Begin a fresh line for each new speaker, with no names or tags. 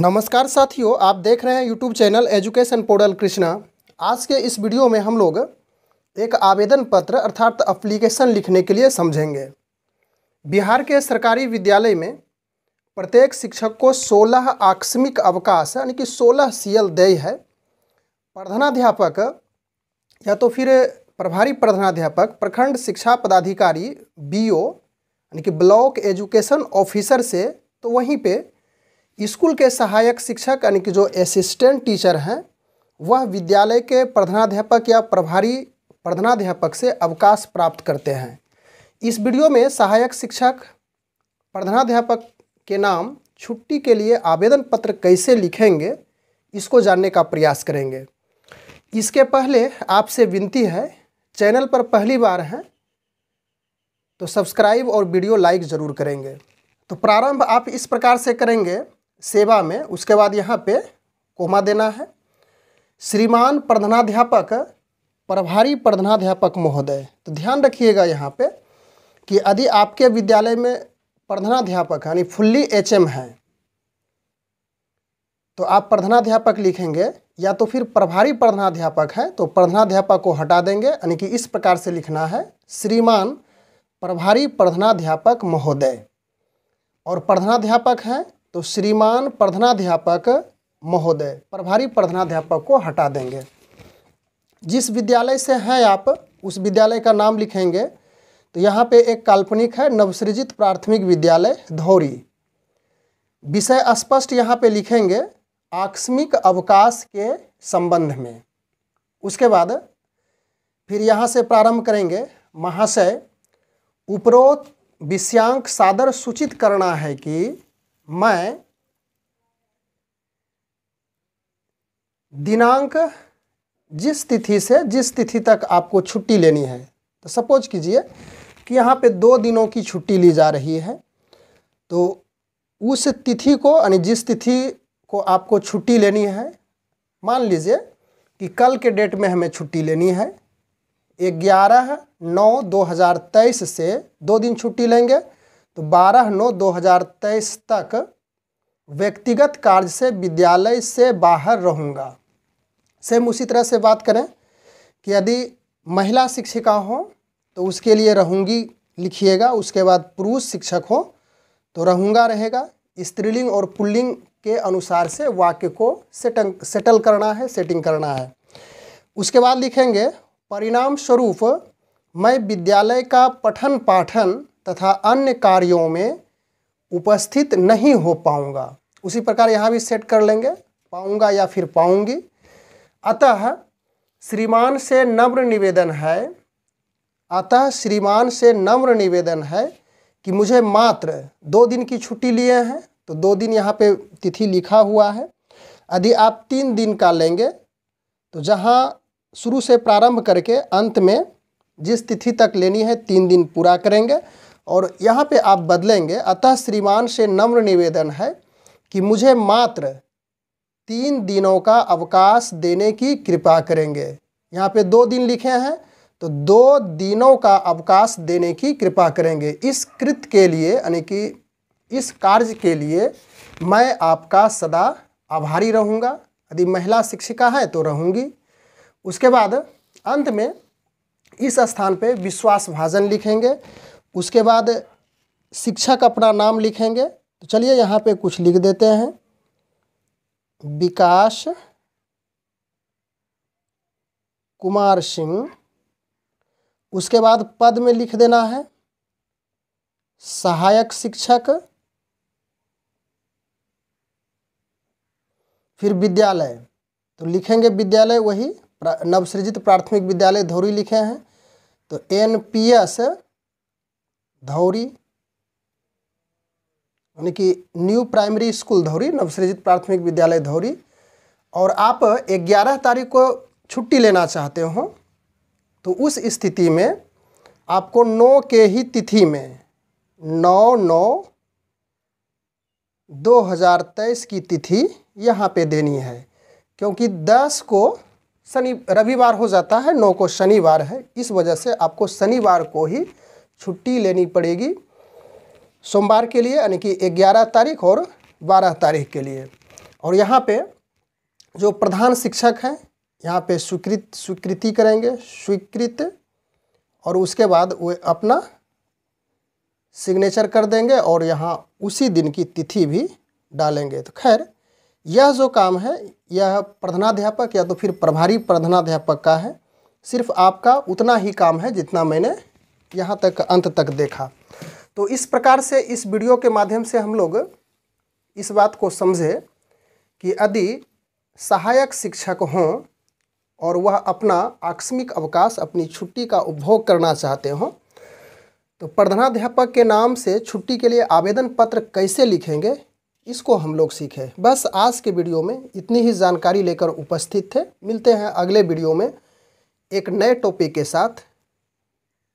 नमस्कार साथियों आप देख रहे हैं YouTube channel education portal Krishna आज के इस वीडियो में हम लोग एक आवेदन पत्र अर्थात अप्लीकेशन लिखने के लिए समझेंगे बिहार के सरकारी विद्यालय में प्रत्येक शिक्षक को 16 आकस्मिक अवकाश यानी कि 16 सीएल देय है प्रधानाध्यापक या तो फिर प्रभारी प्रधानाध्यापक प्रखंड शिक्षा पदाधिकारी बी यानी कि ब्लॉक एजुकेशन ऑफिसर से तो वहीं पर स्कूल के सहायक शिक्षक यानी कि जो असिस्टेंट टीचर हैं वह विद्यालय के प्रधानाध्यापक या प्रभारी प्रधानाध्यापक से अवकाश प्राप्त करते हैं इस वीडियो में सहायक शिक्षक प्रधानाध्यापक के नाम छुट्टी के लिए आवेदन पत्र कैसे लिखेंगे इसको जानने का प्रयास करेंगे इसके पहले आपसे विनती है चैनल पर पहली बार हैं तो सब्सक्राइब और वीडियो लाइक ज़रूर करेंगे तो प्रारंभ आप इस प्रकार से करेंगे सेवा में उसके बाद यहाँ पे कोमा देना है श्रीमान प्रधानाध्यापक प्रभारी प्रधानाध्यापक महोदय तो ध्यान रखिएगा यहाँ पे कि यदि आपके विद्यालय में प्रधानाध्यापक यानी फुल्ली एच एम है तो आप प्रधानाध्यापक लिखेंगे या तो फिर प्रभारी प्रधानाध्यापक हैं तो प्रधानाध्यापक को हटा देंगे यानी कि इस प्रकार से लिखना है श्रीमान प्रभारी प्रधानाध्यापक महोदय और प्रधानाध्यापक हैं तो श्रीमान प्रधानाध्यापक महोदय प्रभारी प्रधानाध्यापक को हटा देंगे जिस विद्यालय से हैं आप उस विद्यालय का नाम लिखेंगे तो यहाँ पे एक काल्पनिक है नवसृजित प्राथमिक विद्यालय धौरी विषय स्पष्ट यहाँ पे लिखेंगे आकस्मिक अवकाश के संबंध में उसके बाद फिर यहाँ से प्रारंभ करेंगे महाशय उपरोक्त विषयांक सादर सूचित करना है कि मैं दिनांक जिस तिथि से जिस तिथि तक आपको छुट्टी लेनी है तो सपोज कीजिए कि यहाँ पे दो दिनों की छुट्टी ली जा रही है तो उस तिथि को यानी जिस तिथि को आपको छुट्टी लेनी है मान लीजिए कि कल के डेट में हमें छुट्टी लेनी है ग्यारह नौ दो हज़ार तेईस से दो दिन छुट्टी लेंगे तो 12 नौ 2023 तक व्यक्तिगत कार्य से विद्यालय से बाहर रहूँगा सेम उसी तरह से बात करें कि यदि महिला शिक्षिका हो तो उसके लिए रहूँगी लिखिएगा उसके बाद पुरुष शिक्षक हो तो रहूँगा रहेगा स्त्रीलिंग और पुल्लिंग के अनुसार से वाक्य को सेटंग सेटल करना है सेटिंग करना है उसके बाद लिखेंगे परिणाम स्वरूप मैं विद्यालय का पठन पाठन तथा अन्य कार्यों में उपस्थित नहीं हो पाऊंगा उसी प्रकार यहाँ भी सेट कर लेंगे पाऊंगा या फिर पाऊंगी अतः श्रीमान से नम्र निवेदन है अतः श्रीमान से नम्र निवेदन है कि मुझे मात्र दो दिन की छुट्टी लिए हैं तो दो दिन यहाँ पे तिथि लिखा हुआ है यदि आप तीन दिन का लेंगे तो जहाँ शुरू से प्रारंभ करके अंत में जिस तिथि तक लेनी है तीन दिन पूरा करेंगे और यहाँ पे आप बदलेंगे अतः श्रीमान से नम्र निवेदन है कि मुझे मात्र तीन दिनों का अवकाश देने की कृपा करेंगे यहाँ पे दो दिन लिखे हैं तो दो दिनों का अवकाश देने की कृपा करेंगे इस कृत के लिए यानी कि इस कार्य के लिए मैं आपका सदा आभारी रहूँगा यदि महिला शिक्षिका है तो रहूँगी उसके बाद अंत में इस स्थान पे विश्वास भाजन लिखेंगे उसके बाद शिक्षक अपना नाम लिखेंगे तो चलिए यहाँ पे कुछ लिख देते हैं विकास कुमार सिंह उसके बाद पद में लिख देना है सहायक शिक्षक फिर विद्यालय तो लिखेंगे विद्यालय वही नवसृजित प्राथमिक विद्यालय धोरी लिखे हैं तो एन पी एस धौरी यानी कि न्यू प्राइमरी स्कूल धौरी नवसृजित प्राथमिक विद्यालय धौरी और आप 11 तारीख को छुट्टी लेना चाहते हो तो उस स्थिति में आपको नौ के ही तिथि में नौ नौ 2023 की तिथि यहाँ पे देनी है क्योंकि 10 को शनि रविवार हो जाता है 9 को शनिवार है इस वजह से आपको शनिवार को ही छुट्टी लेनी पड़ेगी सोमवार के लिए यानी कि ग्यारह तारीख और बारह तारीख के लिए और यहाँ पे जो प्रधान शिक्षक हैं यहाँ पे स्वीकृत स्वीकृति करेंगे स्वीकृत और उसके बाद वे अपना सिग्नेचर कर देंगे और यहाँ उसी दिन की तिथि भी डालेंगे तो खैर यह जो काम है यह प्रधानाध्यापक या तो फिर प्रभारी प्रधानाध्यापक का है सिर्फ आपका उतना ही काम है जितना मैंने यहाँ तक अंत तक देखा तो इस प्रकार से इस वीडियो के माध्यम से हम लोग इस बात को समझे कि यदि सहायक शिक्षक हों और वह अपना आकस्मिक अवकाश अपनी छुट्टी का उपभोग करना चाहते हों तो प्रधानाध्यापक के नाम से छुट्टी के लिए आवेदन पत्र कैसे लिखेंगे इसको हम लोग सीखें बस आज के वीडियो में इतनी ही जानकारी लेकर उपस्थित थे मिलते हैं अगले वीडियो में एक नए टॉपिक के साथ